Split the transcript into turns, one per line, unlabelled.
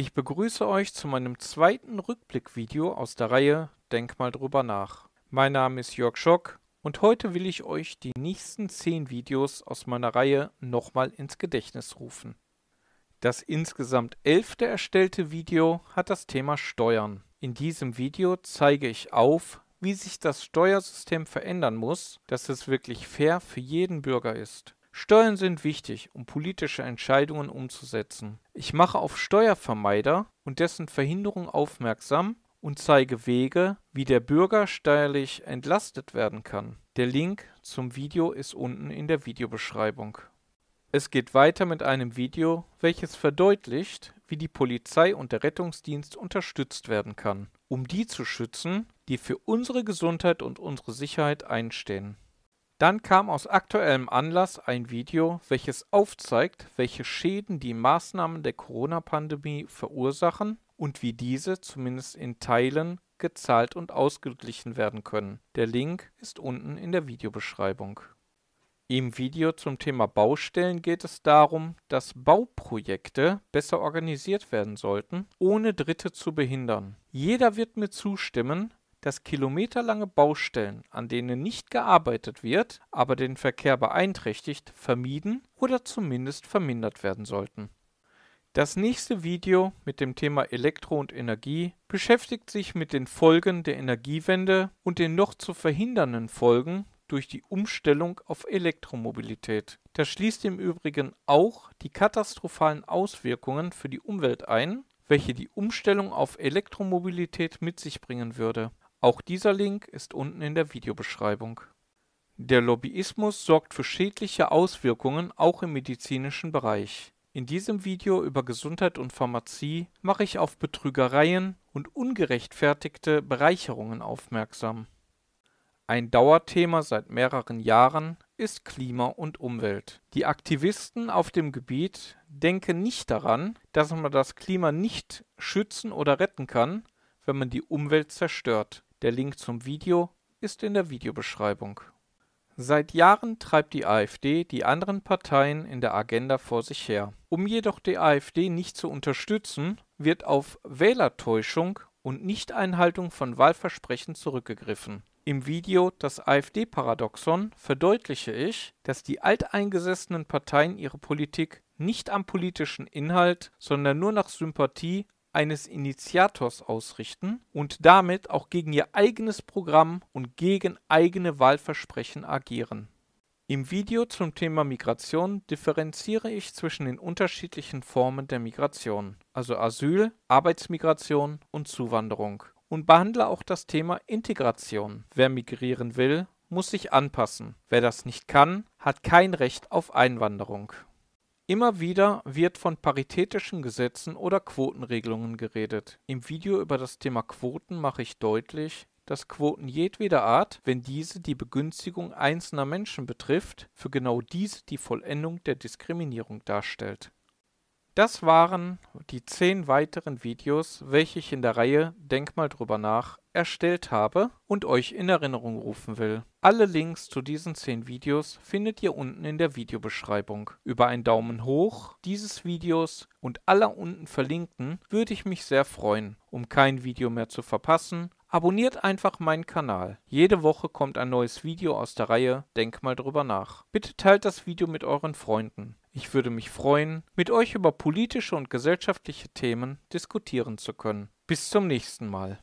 Ich begrüße euch zu meinem zweiten Rückblickvideo aus der Reihe Denk mal drüber nach. Mein Name ist Jörg Schock und heute will ich euch die nächsten 10 Videos aus meiner Reihe nochmal ins Gedächtnis rufen. Das insgesamt elfte erstellte Video hat das Thema Steuern. In diesem Video zeige ich auf, wie sich das Steuersystem verändern muss, dass es wirklich fair für jeden Bürger ist. Steuern sind wichtig, um politische Entscheidungen umzusetzen. Ich mache auf Steuervermeider und dessen Verhinderung aufmerksam und zeige Wege, wie der Bürger steuerlich entlastet werden kann. Der Link zum Video ist unten in der Videobeschreibung. Es geht weiter mit einem Video, welches verdeutlicht, wie die Polizei und der Rettungsdienst unterstützt werden kann, um die zu schützen, die für unsere Gesundheit und unsere Sicherheit einstehen. Dann kam aus aktuellem Anlass ein Video, welches aufzeigt, welche Schäden die Maßnahmen der Corona-Pandemie verursachen und wie diese zumindest in Teilen gezahlt und ausgeglichen werden können. Der Link ist unten in der Videobeschreibung. Im Video zum Thema Baustellen geht es darum, dass Bauprojekte besser organisiert werden sollten, ohne Dritte zu behindern. Jeder wird mir zustimmen, dass kilometerlange Baustellen, an denen nicht gearbeitet wird, aber den Verkehr beeinträchtigt, vermieden oder zumindest vermindert werden sollten. Das nächste Video mit dem Thema Elektro und Energie beschäftigt sich mit den Folgen der Energiewende und den noch zu verhindernden Folgen durch die Umstellung auf Elektromobilität. Das schließt im Übrigen auch die katastrophalen Auswirkungen für die Umwelt ein, welche die Umstellung auf Elektromobilität mit sich bringen würde. Auch dieser Link ist unten in der Videobeschreibung. Der Lobbyismus sorgt für schädliche Auswirkungen auch im medizinischen Bereich. In diesem Video über Gesundheit und Pharmazie mache ich auf Betrügereien und ungerechtfertigte Bereicherungen aufmerksam. Ein Dauerthema seit mehreren Jahren ist Klima und Umwelt. Die Aktivisten auf dem Gebiet denken nicht daran, dass man das Klima nicht schützen oder retten kann, wenn man die Umwelt zerstört. Der Link zum Video ist in der Videobeschreibung. Seit Jahren treibt die AfD die anderen Parteien in der Agenda vor sich her. Um jedoch die AfD nicht zu unterstützen, wird auf Wählertäuschung und Nichteinhaltung von Wahlversprechen zurückgegriffen. Im Video Das AfD-Paradoxon verdeutliche ich, dass die alteingesessenen Parteien ihre Politik nicht am politischen Inhalt, sondern nur nach Sympathie eines Initiators ausrichten und damit auch gegen ihr eigenes Programm und gegen eigene Wahlversprechen agieren. Im Video zum Thema Migration differenziere ich zwischen den unterschiedlichen Formen der Migration, also Asyl, Arbeitsmigration und Zuwanderung, und behandle auch das Thema Integration. Wer migrieren will, muss sich anpassen. Wer das nicht kann, hat kein Recht auf Einwanderung. Immer wieder wird von paritätischen Gesetzen oder Quotenregelungen geredet. Im Video über das Thema Quoten mache ich deutlich, dass Quoten jedweder Art, wenn diese die Begünstigung einzelner Menschen betrifft, für genau diese die Vollendung der Diskriminierung darstellt das waren die zehn weiteren Videos, welche ich in der Reihe Denk mal drüber nach erstellt habe und euch in Erinnerung rufen will. Alle Links zu diesen zehn Videos findet ihr unten in der Videobeschreibung. Über einen Daumen hoch dieses Videos und aller unten verlinkten würde ich mich sehr freuen. Um kein Video mehr zu verpassen, abonniert einfach meinen Kanal. Jede Woche kommt ein neues Video aus der Reihe Denk mal drüber nach. Bitte teilt das Video mit euren Freunden. Ich würde mich freuen, mit euch über politische und gesellschaftliche Themen diskutieren zu können. Bis zum nächsten Mal.